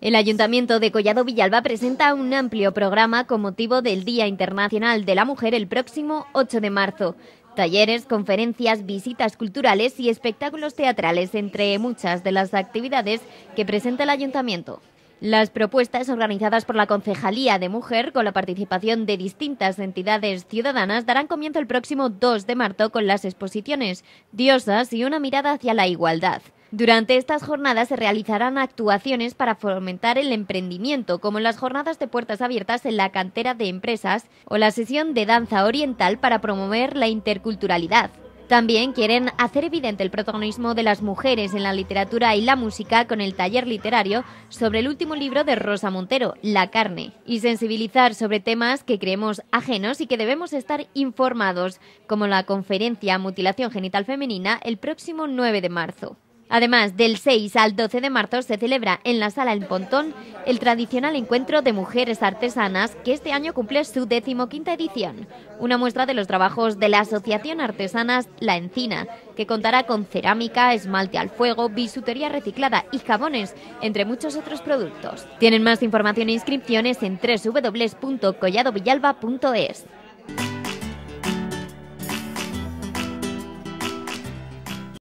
El Ayuntamiento de Collado Villalba presenta un amplio programa con motivo del Día Internacional de la Mujer el próximo 8 de marzo. Talleres, conferencias, visitas culturales y espectáculos teatrales, entre muchas de las actividades que presenta el Ayuntamiento. Las propuestas organizadas por la Concejalía de Mujer con la participación de distintas entidades ciudadanas darán comienzo el próximo 2 de marzo con las exposiciones Diosas y una mirada hacia la igualdad. Durante estas jornadas se realizarán actuaciones para fomentar el emprendimiento, como las jornadas de puertas abiertas en la cantera de empresas o la sesión de danza oriental para promover la interculturalidad. También quieren hacer evidente el protagonismo de las mujeres en la literatura y la música con el taller literario sobre el último libro de Rosa Montero, La carne, y sensibilizar sobre temas que creemos ajenos y que debemos estar informados, como la conferencia Mutilación Genital Femenina el próximo 9 de marzo. Además, del 6 al 12 de marzo se celebra en la Sala El Pontón el tradicional encuentro de mujeres artesanas que este año cumple su decimoquinta edición. Una muestra de los trabajos de la Asociación Artesanas La Encina, que contará con cerámica, esmalte al fuego, bisutería reciclada y jabones, entre muchos otros productos. Tienen más información e inscripciones en www.colladovillalba.es.